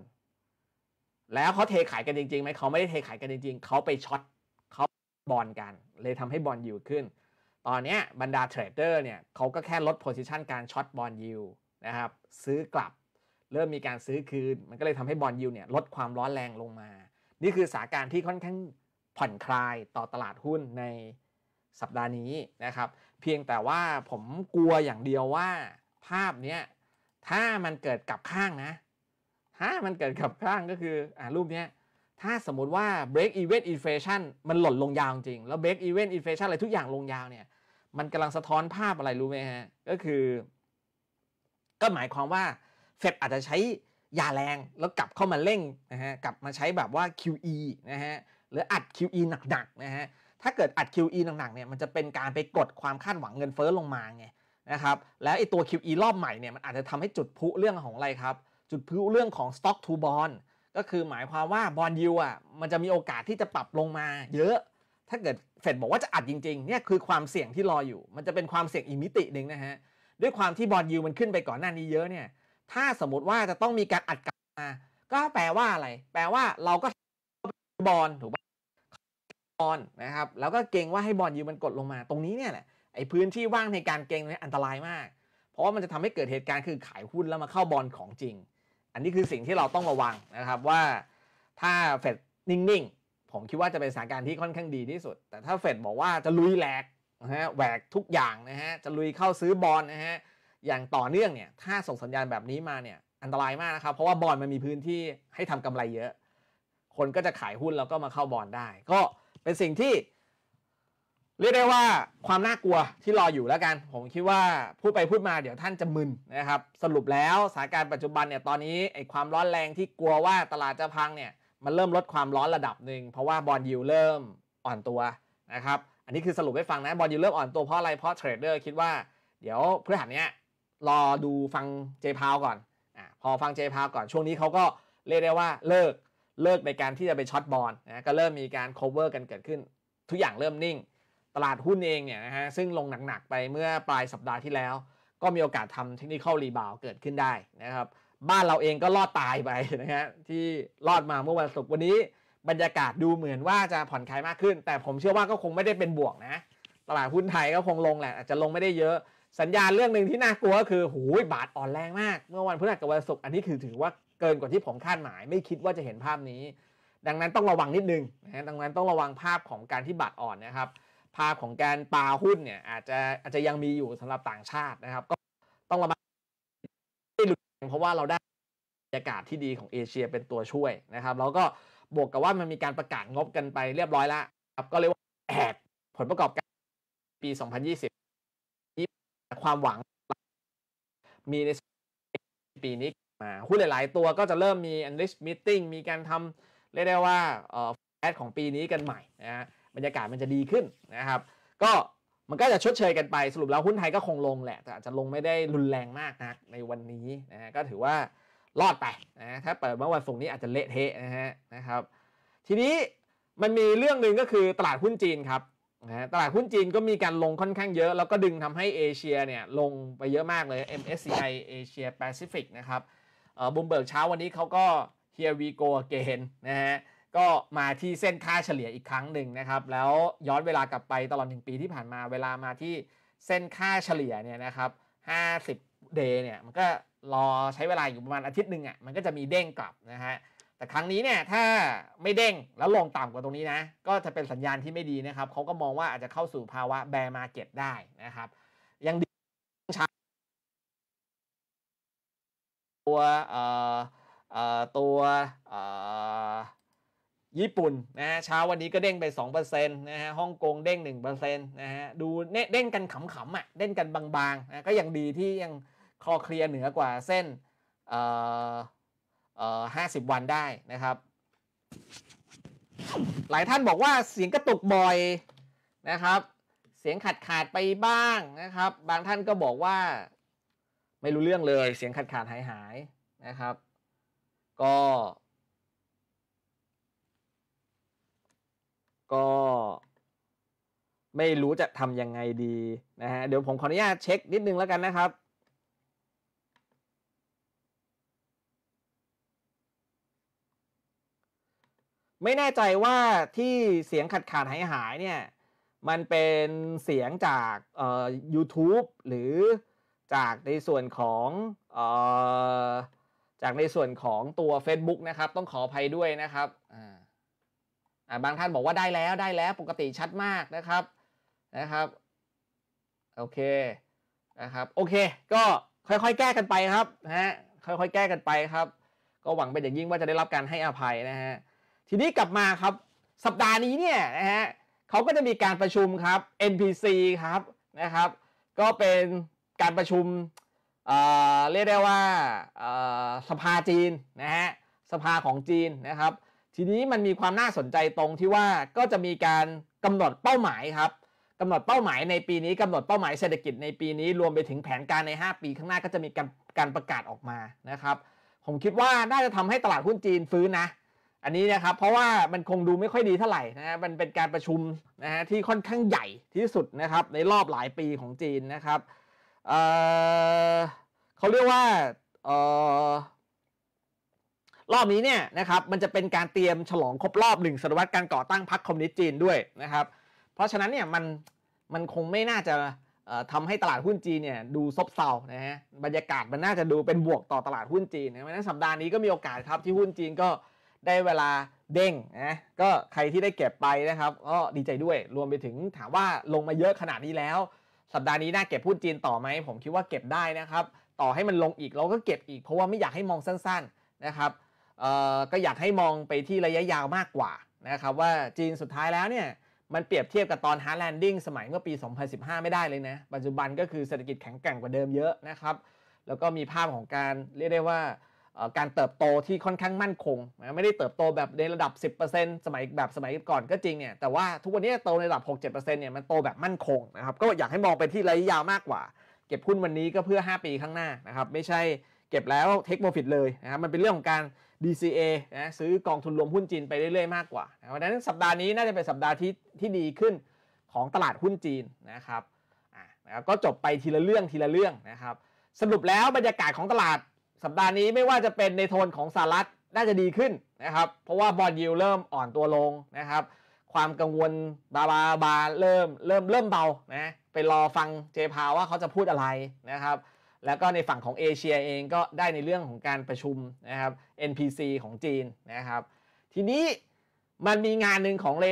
แล้วเขาเทขายกันจริงๆไหมเขาไม่ได้เทขายกันจริง ๆเขาไปช็อตเขาบอลกันเลยทำให้บอลยูขึ้น ตอนนี้บรรดาเทรดเดอร์เนี่ยเขาก็แค่ลดโพซิชันการช็อตบอลยูนะครับ ซื้อกลับเริ่มมีการซื้อคืน มันก็เลยทำให้บอลยูเนี่ยลดความร้อนแรงลงมา นี่คือสาการที่ค่อนข้างผ่อนคลายต่อตลาดหุ้นในสัปดาห์นี้นะครับเพียงแต่ว่าผมกลัวอย่างเดียวว่าภาพเนี้ยถ้ามันเกิดกลับข้างนะถ้ามันเกิดกลับข้างก็คือ อ่ารูปเนี้ยถ้าสมมติว่า break even inflation มันหล่นลงยาวจริง แล้ว break even inflation อะไรทุกอย่างลงยาวเนี่ย มันกำลังสะท้อนภาพอะไรรู้ไหมฮะ ก็คือ ก็หมายความว่าเฟดอาจจะใช้ยาแรงแล้วกลับเข้ามาเร่งนะฮะกลับมาใช้แบบว่า QE นะฮะหรืออัด QE หนักๆนะฮะถ้าเกิดอัด QE หนักๆเนี่ยมันจะเป็นการไปกดความคาดหวังเงินเฟ้อลงมาไงนะครับแล้วไอ้ตัว QE รอบใหม่เนี่ยมันอาจจะทำให้จุดพุเรื่องของอะไรครับจุดพุเรื่องของ stock to bond ก็คือหมายความว่าบอลยูอ่ะมันจะมีโอกาสที่จะปรับลงมาเยอะ ถ้าเกิดเฟดบอกว่าจะอัดจริง ๆเนี่ยคือความเสี่ยงที่รออยู่ มันจะเป็นความเสี่ยงอีกมิติหนึ่งนะฮะ ด้วยความที่บอลยูมันขึ้นไปก่อนหน้านี้เยอะเนี่ยถ้าสมมติว่าจะต้องมีการอัดกลับมา ก็แปลว่าอะไร แปลว่าเราก็บอลถูกไหมบอลนะครับแล้วก็เก่งว่าให้บอลยืมันกดลงมา ตรงนี้เนี่ยแหละไอ้พื้นที่ว่างในการเก่งนี่อันตรายมาก เพราะว่ามันจะทำให้เกิดเหตุการณ์คือขายหุ้นแล้วมาเข้าบอลของจริง อันนี้คือสิ่งที่เราต้องระวังนะครับว่าถ้าเฟดนิ่งๆผมคิดว่าจะเป็นสถานการณ์ที่ค่อนข้างดีที่สุด แต่ถ้าเฟดบอกว่าจะลุยแหลกนะฮะแหวกทุกอย่างนะฮะจะลุยเข้าซื้อบอลนะฮะอย่างต่อเนื่องเนี่ยถ้าส่งสัญญาณแบบนี้มาเนี่ยอันตรายมากนะครับเพราะว่าบอลมันมีพื้นที่ให้ทำกำไรเยอะ คนก็จะขายหุ้นแล้วก็มาเข้าบอลได้ก็เป็นสิ่งที่ เรียกได้ว่าความน่ากลัวที่รออยู่แล้วกันผมคิดว่าพูดไปพูดมาเดี๋ยวท่านจะมึนนะครับสรุปแล้วสถานการณ์ปัจจุบันเนี่ยตอนนี้ไอ้ความร้อนแรงที่กลัวว่าตลาดจะพังเนี่ยมันเริ่มลดความร้อนระดับหนึ่งเพราะว่าบอลยูเริ่มอ่อนตัวนะครับอันนี้คือสรุปให้ฟังนะบอลยูเริ่มอ่อนตัวเพราะอะไรเพราะเทรดเดอร์คิดว่า เดี๋ยวเพื่อหันเนี้ยรอดูฟังเจพาวก่อนอ่าพอฟังเจพาวก่อนช่วงนี้เขาก็เรียกได้ว่าเลิกเลิกในการที่จะไปช็อตบอลนะก็เริ่มมีการ cover กันเกิดขึ้น ทุกอย่างเริ่มนิ่ง ตลาดหุ้นเองเนี่ยนะฮะซึ่งลงหนักๆ ไปเมื่อปลายสัปดาห์ที่แล้ว ก็มีโอกาสทำเทคนิคอลรีบาวเกิดขึ้นได้นะครับบ้านเราเองก็รอดตายไปนะฮะที่รอดมาเมื่อวันศุกร์วันนี้บรรยากาศดูเหมือนว่าจะผ่อนคลายมากขึ้น แต่ผมเชื่อว่าก็คงไม่ได้เป็นบวกนะตลาดหุ้นไทยก็คงลงแหละอาจจะลงไม่ได้เยอะสัญญาณเรื่องหนึ่งที่น่ากลัวก็คือหูยบาทอ่อนแรงมาก เมื่อวันพฤหัสกับวันศุกร์อันนี้คือถือว่าเกินกว่าที่ผมคาดหมายไม่คิดว่าจะเห็นภาพนี้ ดังนั้นต้องระวังนิดนึงนะดังนั้นต้องระวังภาพของการที่บาทอ่อนนะครับ ภาพของการปาหุ้นเนี่ย อาจจะอาจจะยังมีอยู่สำหรับต่างชาตินะครับ ก็ต้องระมัดไม่หลุดเพราะว่าเราได้บรรยากาศที่ดีของเอเชียเป็นตัวช่วยนะครับ แล้วก็บวกกับว่ามันมีการประกาศงบกันไปเรียบร้อยแล้วครับก็เลยว่าแอกผลประกอบการปี 2020ความหวังมีในปีนี้มาหุ้นหลายๆ ตัวก็จะเริ่มมี analyst meeting มีการทำเรียกได้ว่าเอ่อแอดของปีนี้กันใหม่นะบรรยากาศมันจะดีขึ้นนะครับ ก็มันก็จะชดเชยกันไปสรุปแล้วหุ้นไทยก็คงลงแหละ แต่อาจจะลงไม่ได้รุนแรงมากนะในวันนี้นะก็ถือว่ารอดไปนะถ้าเปิดเมื่อวันศุกร์นี้อาจจะเละเทะนะฮะนะครับ ทีนี้มันมีเรื่องหนึ่งก็คือตลาดหุ้นจีนครับนะตลาดหุ้นจีนก็มีการลงค่อนข้างเยอะแล้วก็ดึงทำให้เอเชียเนี่ยลงไปเยอะมากเลย MSCI Asia Pacific นะครับบุมเบิร์กเช้าวันนี้เขาก็ here we go again นะฮะก็มาที่เส้นค่าเฉลี่ยอีกครั้งหนึ่งนะครับ แล้วย้อนเวลากลับไปตลอดหนึ่งปีที่ผ่านมาเวลามาที่เส้นค่าเฉลี่ยเนี่ยนะครับ 50 day เนี่ยมันก็รอใช้เวลาอยู่ประมาณอาทิตย์หนึ่งอะ่ะมันก็จะมีเด้งกลับนะฮะแต่ครั้งนี้เนี่ยถ้าไม่เด้งแล้วลงต่ำกว่าตรงนี้นะ ก็จะเป็นสัญญาณที่ไม่ดีนะครับเขาก็มองว่าอาจจะเข้าสู่ภาวะแบร์มาเก็ตได้นะครับยังดีช้าตัวตัวญี่ปุ่นนะฮะเช้าวันนี้ก็เด้งไป2%นะฮะฮ่องกงเด้ง1%นะฮะดูเด้งกันขำๆอ่ะเด้งกันบางๆนะก็ยังดีที่ยังคลอเคลียร์เหนือกว่าเส้นเอ่อเอ่อ50 วันได้นะครับ หลายท่านบอกว่าเสียงกระตุกบ่อยนะครับเสียงขาดขาดไปบ้างนะครับบางท่านก็บอกว่าไม่รู้เรื่องเลย เสียงขาดขาดหายหายนะครับ ก็ ก็ ไม่รู้จะทำยังไงดี นะฮะ เดี๋ยวผมขออนุญาตเช็คนิดนึงแล้วกันนะครับ ไม่แน่ใจว่าที่เสียงขาดขาดหายหายเนี่ย มันเป็นเสียงจากเอ่อ u t u b e หรือจากในส่วนของออจากในส่วนของตัว Facebook นะครับต้องขออภัยด้วยนะครับบางท่านบอกว่าได้แล้วได้แล้วปกติชัดมากนะครับนะครับโอเคนะครับโอเค ก็ค่อยๆแก้กันไปครับฮะค่อยๆแก้กันไปครับ ก็หวังเป็นอย่างยิ่งว่าจะได้รับการให้อภัยนะฮะทีนี้กลับมาครับสัปดาห์นี้เนี่ยนะฮะเขาก็จะมีการประชุมครับ NPC ครับนะครับ ก็เป็นการประชุมเเรียกได้ว่าสภาจีนนะฮะสภาของจีนนะครับ ทีนี้มันมีความน่าสนใจตรงที่ว่าก็จะมีการกำหนดเป้าหมายครับกำหนดเป้าหมายในปีนี้กำหนดเป้าหมายเศรษฐกิจในปีนี้ รวมไปถึงแผนการใน 5 ปีข้างหน้าก็จะมีการการประกาศออกมานะครับ ผมคิดว่าน่าจะทำให้ตลาดหุ้นจีนฟื้นนะ อันนี้นะครับ เพราะว่ามันคงดูไม่ค่อยดีเท่าไหร่นะฮะมันเป็นการประชุมนะฮะที่ค่อนข้างใหญ่ที่สุดนะครับ ในรอบหลายปีของจีนนะครับเขาเรียกว่าออรอบนี้เนี่ยนะครับมันจะเป็นการเตรียมฉลองครบรอบหนึ่งศตวรรษการก่อตั้งพรรคคอมมิวนิสต์จีนด้วยนะครับ เพราะฉะนั้นเนี่ยมันมันคงไม่น่าจะทำให้ตลาดหุ้นจีนเนี่ยดูซบเซานะฮะบรรยากาศมันน่าจะดูเป็นบวกต่อตลาดหุ้นจีนเพราะฉะนั้นสัปดาห์นี้ก็มีโอกาสครับที่หุ้นจีนก็ได้เวลาเด้งนะก็ใครที่ได้เก็บไปนะครับก็ดีใจด้วยรวมไปถึงถามว่าลงมาเยอะขนาดนี้แล้วสัปดาห์นี้น่าเก็บพูดจีนต่อไหม ผมคิดว่าเก็บได้นะครับ ต่อให้มันลงอีกเราก็เก็บอีก เพราะว่าไม่อยากให้มองสั้นๆนะครับก็อยากให้มองไปที่ระยะยาวมากกว่านะครับว่าจีนสุดท้ายแล้วเนี่ยมันเปรียบเทียบกับตอนฮาร์แลนดิ้งสมัย เมื่อปี 2015 ไม่ได้เลยนะปัจจุบันก็คือเศรษฐกิจแข็งแกร่งกว่าเดิมเยอะนะครับแล้วก็มีภาพของการเรียกได้ว่าการเติบโตที่ค่อนข้างมั่นคงนะไม่ได้เติบโตแบบในระดับ 10%สมัยแบบสมัยก่อนก็จริงเนี่ย แต่ว่าทุกวันนี้โตในระดับ 6-7%เนี่ยมันโตแบบมั่นคงนะครับก็อยากให้มองไปที่ระยะยาวมากกว่า เก็บหุ้นวันนี้ก็เพื่อ 5 ปีข้างหน้านะครับไม่ใช่เก็บแล้วเทคโปรฟิตเลยนะครับมันเป็นเรื่องของการ DCA นะซื้อกองทุนรวมหุ้นจีนไปเรื่อยๆ มากกว่าเพราะฉะนั้นสัปดาห์นี้น่าจะเป็นสัปดาห์ที่ที่ดีขึ้นของตลาดหุ้นจีนนะครับอ่านะครับก็จบไปทีละเรื่องทีละเรื่องนะครับสรุปแล้วบรรยากาศของตลาดสัปดาห์นี้ไม่ว่าจะเป็นในโทนของสหรัฐน่าจะดีขึ้นนะครับ เพราะว่าบอลยิวเริ่มอ่อนตัวลงนะครับ ความกังวลบาบาบาเริ่มเริ่มเริ่มเบานะ ไปรอฟังเจพาว่าเขาจะพูดอะไรนะครับ แล้วก็ในฝั่งของเอเชียเองก็ได้ในเรื่องของการประชุมนะครับ NPC ของจีนนะครับ ทีนี้มันมีงานหนึ่งของเล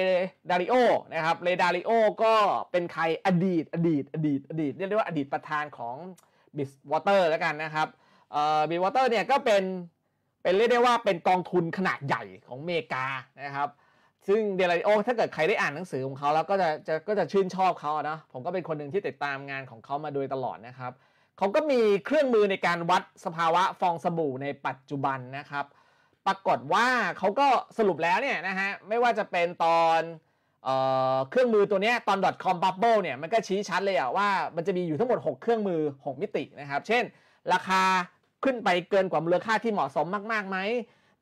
ดาริโอนะครับเลดาริโอก็เป็นใครอดีตอดีตอดีตอดีตเรียกได้ว่าอดีตประธานของบิสวอเตอร์แล้วกันนะครับเอ่อบีวอเตอร์เนี่ย ก็เป็น เป็นเรียกได้ว่าเป็นกองทุนขนาดใหญ่ของอเมริกานะครับ ซึ่งเดลิโอถ้าเกิดใครได้อ่านหนังสือของเขาแล้วก็จะจะก็จะชื่นชอบเขานะ ผมก็เป็นคนหนึ่งที่ติดตามงานของเขามาโดยตลอดนะครับเขาก็มีเครื่องมือในการวัดสภาวะฟองสบู่ในปัจจุบันนะครับปรากฏว่าเขาก็สรุปแล้วเนี่ยนะฮะไม่ว่าจะเป็นตอนเอ่อเครื่องมือตัวนี้ตอน .com bubble เนี่ยมันก็ชี้ชัดเลยอะว่า มันจะมีอยู่ทั้งหมด 6 เครื่องมือ 6 มิตินะครับเช่น ราคาขึ้นไปเกินกว่ามูลค่าที่เหมาะสมมากๆไหม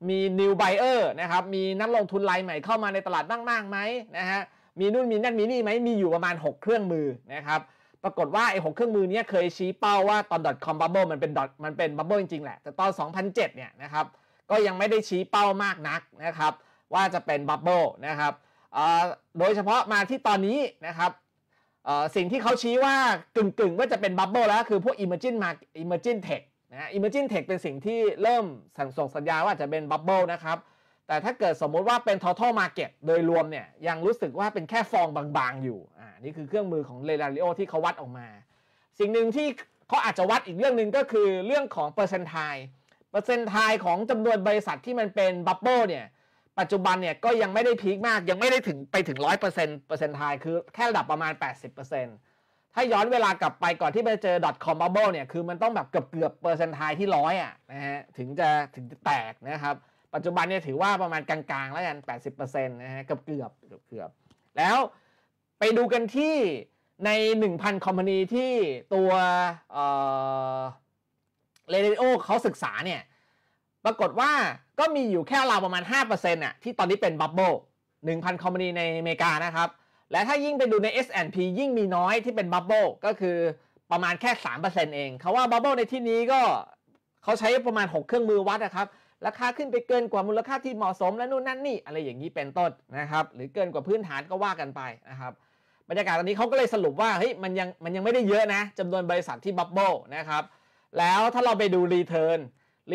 มีนิวไบเออร์นะครับ มีนักลงทุนรายใหม่เข้ามาในตลาดมากๆไหมนะฮะ มีนู่นมีนั่นมีนี่ไหม มีอยู่ประมาณ 6 เครื่องมือนะครับ ปรากฏว่าไอ้หเครื่องมือนี้เคยชี้เป้าว่าตอน .com bubble มันเป็นมันเป็น bubble จริง ๆ แหละ แต่ตอน 2007เนี่ยนะครับ ก็ยังไม่ได้ชี้เป้ามากนักนะครับว่าจะเป็น bubble นะครับ โดยเฉพาะมาที่ตอนนี้นะครับสิ่งที่เขาชี้ว่ากึ่งๆว่าจะเป็น bubble แล้วคือพวก emerging m a r k อิ emerging tech ะอิมเมจินเทคเป็นสิ่งที่เริ่มสั่งส่งสัญญาว่าจะเป็นบับเบิลนะครับ แต่ถ้าเกิดสมมติว่าเป็นทอ t มาร์เก็ตโดยรวมเนี่ย ยังรู้สึกว่าเป็นแค่ฟองบางๆ อยู่อ่านี่คือเครื่องมือของเลลาริโอที่เขาวัดออกมา สิ่งหนึ่งที่เขาอาจจะวัดอีกเรื่องหนึ่งก็คือเรื่องของเปอร์เซนต์ไทเปอร์เซนต์ไทของจำนวนบริษัทที่มันเป็นบับเบิลเนี่ย ปัจจุบันเนี่ยก็ยังไม่ได้พีคมากยังไม่ได้ถึงไปถึง100%เปอร์เซ็นต์ไทคือแค่ระดับประมาณ 80%เถ้าย้อนเวลากลับไปก่อนที่ไปเจอ .com bubble เนี่ยคือมันต้องแบบเกือบเกือบเปอร์เซนต์ไทที่ร้อยอ่ะนะฮะถึงจะถึงจะแตกนะครับ ปัจจุบันเนี่ยถือว่าประมาณกลางๆแล้วกัน80%นะฮะเกือบเกือบเกือบเกือบแล้วไปดูกันที่ใน 1,000คอมพานีที่ตัวเอ่อเรดิโอเขาศึกษาเนี่ย ปรากฏว่าก็มีอยู่แค่เราประมาณ5%น่ะที่ตอนนี้เป็นบับเบิล1,000คอมพานีในอเมริกานะครับและถ้ายิ่งไปดูใน S&P ยิ่งมีน้อยที่เป็นบับเบิลก็คือประมาณแค่ 3%เอง เขาว่าบับเบิลในที่นี้ก็เขาใช้ประมาณ 6 เครื่องมือวัดนะครับ ราคาขึ้นไปเกินกว่ามูลค่าที่เหมาะสมและนู่นนั่นนี่ อะไรอย่างนี้เป็นต้นนะครับ หรือเกินกว่าพื้นฐานก็ว่ากันไปนะครับ บรรยากาศตอนนี้เขาก็เลยสรุปว่าเฮ้ยมันยังมันยังไม่ได้เยอะนะจำนวนบริษัทที่บับเบิลนะครับแล้วถ้าเราไปดูรีเทิร์น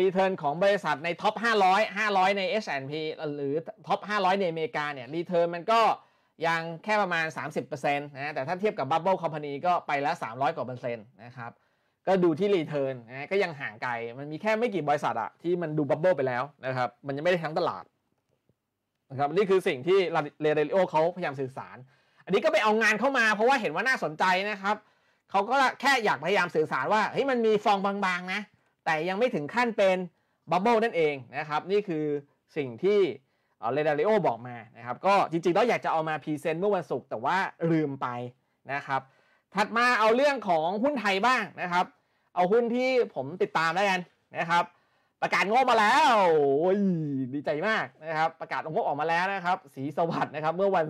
รีเทิร์นของบริษัทในท็อป500 500 ใน S&P หรือท็อป500 ในอเมริกาเนี่ยรีเทิร์นมันก็ยังแค่ประมาณ 30%นะแต่ถ้าเทียบกับบับเบิลคอมพานีก็ไปแล้ว 300 กว่าเปอร์เซ็นต์นะครับก็ดูที่รีเทิร์นนะก็ยังห่างไกล มันมีแค่ไม่กี่บริษัทอะที่มันดูบับเบิลไปแล้วนะครับมันยังไม่ได้ทั้งตลาดนะครับนี่คือสิ่งที่เรเดลิโอเขาพยายามสื่อสาร อันนี้ก็ไปเอางานเข้ามา เพราะว่าเห็นว่าน่าสนใจนะครับ เขาก็แค่อยากพยายามสื่อสารว่าเฮ้ยมันมีฟองบางๆนะแต่ยังไม่ถึงขั้นเป็นบับเบิลนั่นเองนะครับนี่คือสิ่งที่เรดาริโอบอกมานะครับ ก็จริงๆแล้วอยากจะเอามาพรีเซนต์เมื่อวันศุกร์แต่ว่าลืมไปนะครับ ถัดมาเอาเรื่องของหุ้นไทยบ้างนะครับ เอาหุ้นที่ผมติดตามแล้วกันนะครับ ประกาศงบมาแล้วโอ้ยดีใจมากนะครับ ประกาศงบออกมาแล้วนะครับสีสวัสด์นะครับ เมื่อวัน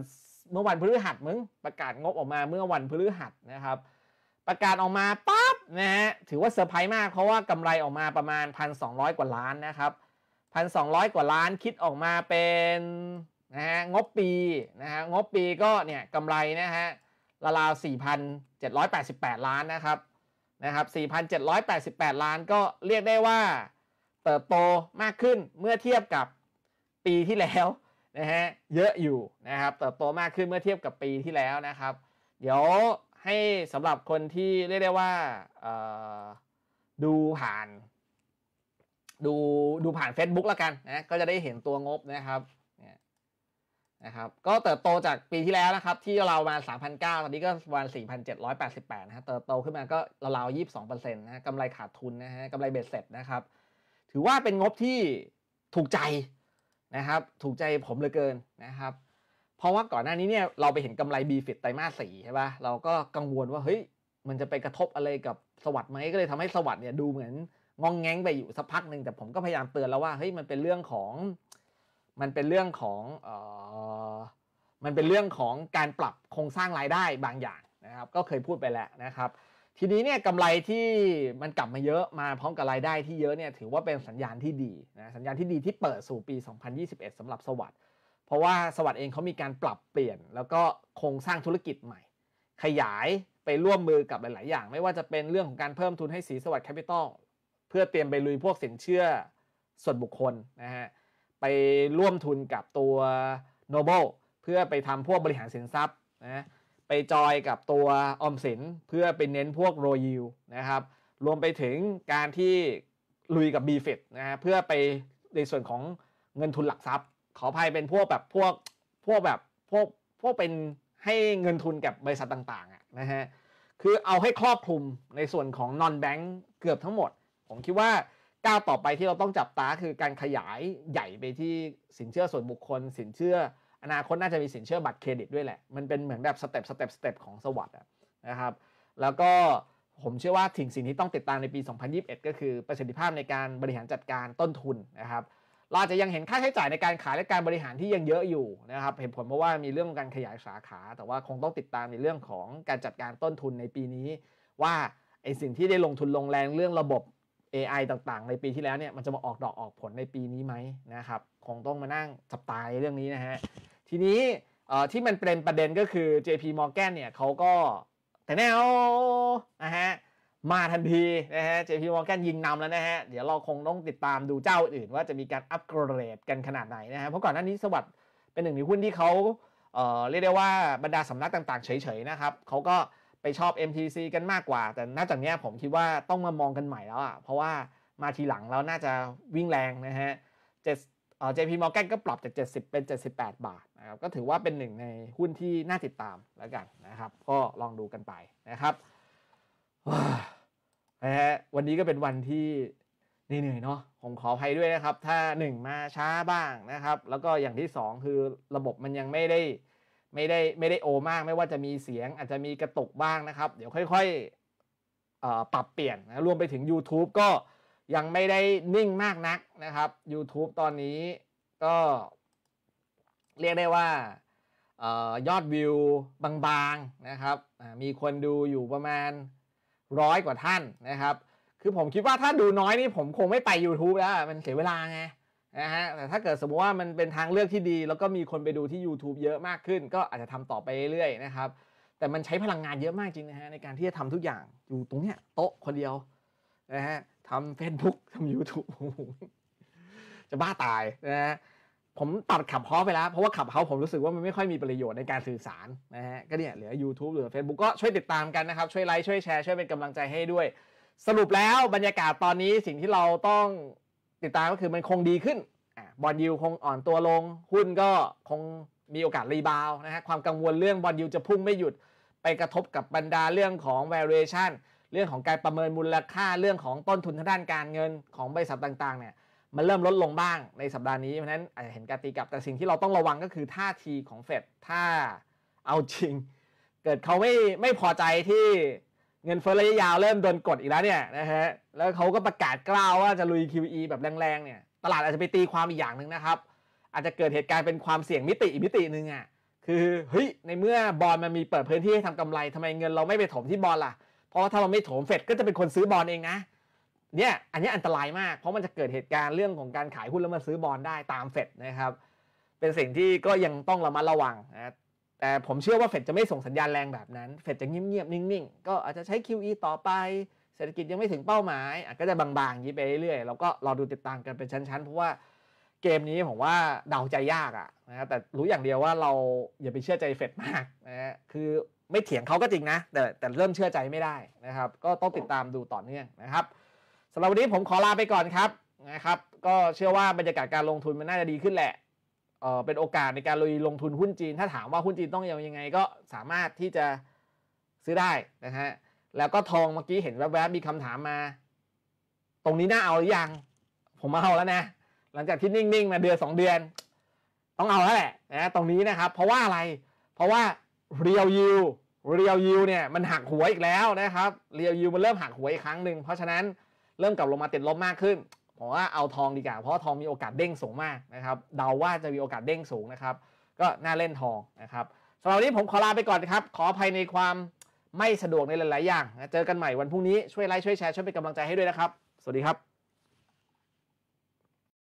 เมื่อวันพฤหัสมึง ประกาศงบออกมาเมื่อวันพฤหัสนะครับ ประกาศออกมาปั๊บนะฮะถือว่าเซอร์ไพรส์มากเพราะว่ากำไรออกมาประมาณ 1,200 กว่าล้านนะครับ1,200 กว่าล้านคิดออกมาเป็นนะฮะงบปีนะฮะงบปีก็เนี่ยกำไรนะฮะละราว4,788 ล้านนะครับนะครับ4,788 ล้านก็เรียกได้ว่าเติบโตมากขึ้นเมื่อเทียบกับปีที่แล้วนะฮะเยอะอยู่นะครับเติบโตมากขึ้นเมื่อเทียบกับปีที่แล้วนะครับเดี๋ยวให้สำหรับคนที่เรียกได้ว่าดูผ่านดูดูผ่าน Facebook ล้วกันนะก็จะได้เห็นตัวงบนะครับนะครับก็เติบโตจากปีที่แล้วนะครับ ที่เรามา 3,900 ตอนนี้ก็วัน4,788 นะฮะเติบโตขึ้นมาก็ราวๆ22%นะฮะกำไรขาดทุนนะฮะกำไรเบ็ดเสร็จนะครับ ถือว่าเป็นงบที่ถูกใจนะครับ ถูกใจผมเหลือเกินนะครับ เพราะว่าก่อนหน้านี้เนี่ย เราไปเห็นกำไรบีฟิตไตรมาสสีใช่ปะ่ะเราก็กังวลว่าเฮ้ยมันจะไปกระทบอะไรกับสวัสด์ไหมก็เลยทำให้สวัสด์เนี่ยดูเหมือนงองแงงไป อยู่ สักพักหนึ่งแต่ผมก็พยายามเตือนแล้วว่าเฮ้ยมันเป็นเรื่องของมันเป็นเรื่องของเออมันเป็นเรื่องของการปรับโครงสร้างรายได้บางอย่างนะครับก็เคยพูดไปแล้วนะครับทีนี้เนี่ยกำไรที่มันกลับมาเยอะมาพร้อมกับรายได้ที่เยอะเนี่ยถือว่าเป็นสัญญาณที่ดีนะสัญญาณที่ดีที่เปิดสู่ปี 2021 สำหรับสวัสด์เพราะว่าสวัสด์เองเขามีการปรับเปลี่ยน แล้วก็โครงสร้างธุรกิจใหม่ ขยายไปร่วมมือกับหลาย ๆ อย่างไม่ว่าจะเป็นเรื่องของการเพิ่มทุนให้สีสวัสด์แคปิตอลเพื่อเตรียมไปลุยพวกสินเชื่อส่วนบุคคลนะฮะไปร่วมทุนกับตัว Noble เพื่อไปทำพวกบริหารสินทรัพย์นะไปจอยกับตัวออมสิน เพื่อไปเน้นพวกโรยิวนะครับรวมไปถึงการที่ลุยกับ b f ฟดนะฮะเพื่อไปในส่วนของเงินทุนหลักทรัพย์ขอภัยเป็นพวกแบบพวกพวกแบบพวกพวกเป็นให้เงินทุนกับบริษัทต่างๆนะฮะคือเอาให้ครอบคลุมในส่วนของอนแบงก์เกือบทั้งหมดผมคิดว่าก้าวต่อไปที่เราต้องจับตา คือการขยายใหญ่ไปที่สินเชื่อส่วนบุคคล สินเชื่ออนาคตน่าจะมีสินเชื่อบัตรเครดิต ด้วยแหละมันเป็นเหมือนแบบสเต็ปสเต็ปสเต็ปของสวัสด์นะครับแล้วก็ผมเชื่อว่าถึงสิ่งที่ต้องติดตามในปี 2021 ก็คือประสิทธิภาพในการบริหารจัดการต้นทุนนะครับเราจะยังเห็นค่าใช้จ่ายในการขายและการบริหารที่ยังเยอะอยู่นะครับเห็นผลเพราะว่ามีเรื่องของการขยายสาขา แต่ว่าคงต้องติดตามในเรื่องของการจัดการต้นทุนในปีนี้ ว่าไอสิ่งที่ได้ลงทุนลงแรงเรื่องระบบ AI ต่างๆ ในปีที่แล้วเนี่ย มันจะมาออกดอกออกผลในปีนี้ไหมนะครับ คงต้องมานั่งจับตายเรื่องนี้นะฮะ ทีนี้ที่มันเป็นประเด็นก็คือ JP Morgan เนี่ยเขาก็แต่แนวนะฮะมาทันทีนะฮะ JP Morgan ยิงนำแล้วนะฮะ เดี๋ยวเราคงต้องติดตามดูเจ้าอื่นว่าจะมีการอัปเกรดกันขนาดไหนนะฮะ เพราะก่อนหน้านี้สวัสดเป็นหนึ่งในหุ้นที่เขาเเรียกได้ว่าบรรดาสำนักต่างๆเฉยๆนะครับเขาก็ไปชอบ MTC กันมากกว่า แต่นอกจากนี้ผมคิดว่าต้องมามองกันใหม่แล้วอ่ะเพราะว่ามาทีหลังแล้วน่าจะวิ่งแรงนะฮะเจ็ดเอ่อมอ m o r g a ก็ปรับจาก 70 เป็น 78 บาทนะครับก็ถือว่าเป็นหนึ่งในหุ้นที่น่าติดตามแล้วกันนะครับ ก็ลองดูกันไปนะครับนะฮะ วันนี้ก็เป็นวันที่เหนื่อยเนาะผมขออภัยด้วยนะครับถ้า 1 มาช้าบ้างนะครับ แล้วก็อย่างที่2คือระบบมันยังไม่ได้ไม่ได้ไม่ได้โอมากไม่ว่าจะมีเสียงอาจจะมีกระตุกบ้างนะครับ เดี๋ยวค่อยๆปรับเปลี่ยนนะรวมไปถึง YouTube ก็ยังไม่ได้นิ่งมากนักนะครับ YouTube ตอนนี้ก็เรียกได้ว่ายอดวิวบางๆนะครับ มีคนดูอยู่ประมาณร้อยกว่าท่านนะครับ คือผมคิดว่าถ้าดูน้อยนี่ผมคงไม่ไป YouTube แล้ว มันเสียเวลาไงนะฮะแต่ถ้าเกิดสมมติว่ามันเป็นทางเลือกที่ดี แล้วก็มีคนไปดูที่ YouTube เยอะมากขึ้น ก็อาจจะทำต่อไปเรื่อยๆนะครับ แต่มันใช้พลังงานเยอะมากจริงนะฮะในการที่จะทำทุกอย่างอยู่ตรงเนี้ยโต๊ะคนเดียวนะฮะทำเฟซบุ๊กทำยูทูบจะบ้าตายนะฮะผมตัดขับเฮาไปแล้ว เพราะว่าขับเฮาผมรู้สึกว่ามันไม่ค่อยมีประโยชน์ในการสื่อสารนะฮะก็เนี่ยเหลือ YouTube เหลือ Facebook ก็ช่วยติดตามกันนะครับช่วยไลค์ช่วยแชร์ช่วยเป็นกำลังใจให้ด้วย สรุปแล้วบรรยากาศตอนนี้สิ่งที่เราต้องติดตามก็คือมันคงดีขึ้นบอลยูคงอ่อนตัวลง หุ้นก็คงมีโอกาสรีบาวนะฮะ ความกังวลเรื่องบอลยูจะพุ่งไม่หยุดไปกระทบกับบรรดาเรื่องของ valuation เรื่องของการประเมินมูลค่าเรื่องของต้นทุนทางด้านการเงินของบริษัทต่างๆเนี่ยมันเริ่มลดลงบ้างในสัปดาห์นี้ เพราะนั้นอาจจะเห็นการตีกลับแต่สิ่งที่เราต้องระวังก็คือท่าทีของเฟดถ้าเอาจริง เกิดเขาไม่ไม่พอใจที่เงินเฟ้อระยะยาวเริ่มโดนกดอีกแล้วเนี่ยนะฮะ แล้วเขาก็ประกาศกล้าวว่าจะลุย QE แบบแรงๆเนี่ย ตลาดอาจจะไปตีความอีกอย่างหนึ่งนะครับ อาจจะเกิดเหตุการณ์เป็นความเสี่ยงมิติอีกมิติหนึ่งอ่ะ คือเฮ้ยในเมื่อบอลมันมีเปิดพื้นที่ให้ทำกำไรทำไมเงินเราไม่ไปถมที่บอลล่ะ เพราะถ้าเราไม่ถมเฟดก็จะเป็นคนซื้อบอลเองนะ เนี่ยอันนี้อันตรายมาก เพราะมันจะเกิดเหตุการณ์เรื่องของการขายหุ้นแล้วมาซื้อบอลได้ตามเฟดนะครับ เป็นสิ่งที่ก็ยังต้องระมัดระวังนะแต่ ผมเชื่อว่าเฟดจะไม่ส่งสัญญาณแรงแบบนั้น เฟดจะเงียบ ๆ นิ่ง ๆ ก็อาจจะใช้ QE ต่อไป เศรษฐกิจยังไม่ถึงเป้าหมาย ก็จะบางๆอย่างนี้ไปเรื่อยๆแล้วก็รอดูติดตามกันเป็นชั้น ๆ เพราะว่าเกมนี้ผมว่าเดาใจยากอะนะ แต่รู้อย่างเดียวว่าเราอย่าไปเชื่อใจเฟดมากนะคือไม่เถียงเขาก็จริงนะแต่แต่เริ่มเชื่อใจไม่ได้นะครับ ก็ต้องติดตามดูต่อเนื่องนะครับสำหรับวันนี้ผมขอลาไปก่อนครับนะครับ ก็เชื่อว่าบรรยากาศการลงทุนมันน่าจะดีขึ้นแหละเป็นโอกาสในการลยลงทุนหุ้นจีน ถ้าถามว่าหุ้นจีนต้องยังไงก็สามารถที่จะซื้อได้นะฮะ แล้วก็ทองเมื่อกี้เห็นแวบๆมีคำถามมา ตรงนี้น่าเอาหรือยัง ผมเอาแล้วนะ หลังจากที่นิ่งๆ มาเดือน2เดือน ต้องเอาแล้วแหละนะตรงนี้นะครับเพราะว่าอะไรเพราะว่าเรียวยูเรียวยูเนี่ยมันหักหัวอีกแล้วนะครับเรียวยูมันเริ่มหักหัวอีกครั้งหนึ่งเพราะฉะนั้นเริ่มกลับลงมาติดลบมากขึ้นผมว่าเอาทองดีกว่าเพราะทองมีโอกาสเด้งสูงมากนะครับเดาว่าจะมีโอกาสเด้งสูงนะครับก็น่าเล่นทองนะครับสำหรับวันนี้ผมขอลาไปก่อนนะครับขออภัยในความไม่สะดวกในหลายๆอย่าง เจอกันใหม่วันพรุ่งนี้ช่วยไลค์ช่วยแชร์ช่วยเป็นกำลังใจให้ด้วยนะครับสวัสดีครับ